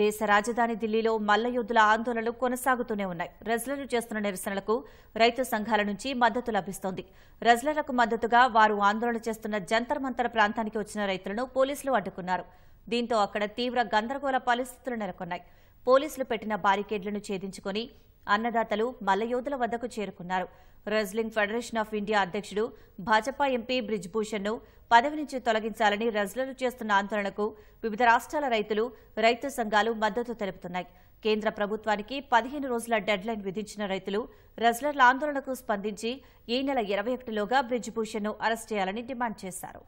దేశ రాజధాని ఢిల్లీలో మల్లయోధుల ఆందోళనలు కొనసాగుతూనే ఉన్నాయి రజ్లలు చేస్తున్న నిరసనలకు రైతు సంఘాల నుంచి మద్దతు లభిస్తోంది రజ్లలకు మద్దతుగా వారు ఆందోళన చేస్తున్న జంతర్ ప్రాంతానికి వచ్చిన రైతులను పోలీసులు అడ్డుకున్నారు దీంతో అక్కడ తీవ్ర గందరగోళ పరిస్థితులు నెలకొన్నాయి పోలీసులు పెట్టిన బారికేడ్లను ఛేదించుకుని అన్నదాతలు మల్లయోధుల వద్దకు చేరుకున్నారు రెజ్లింగ్ ఫెడరేషన్ ఆఫ్ ఇండియా అధ్యక్షుడు భాజపా ఎంపీ ను పదవి నుంచి తొలగించాలని రెజ్లర్లు చేస్తున్న ఆందోళనకు వివిధ రాష్ట్రాల రైతులు రైతు సంఘాలు మద్దతు తెలుపుతున్నాయి కేంద్ర ప్రభుత్వానికి పదిహేను రోజుల డెడ్ లైన్ విధించిన రైతులు రెజ్లర్ల ఆందోళనకు స్పందించి ఈ నెల ఇరవై ఒకటిలోగా ను అరెస్ట్ చేయాలని డిమాండ్ చేశారు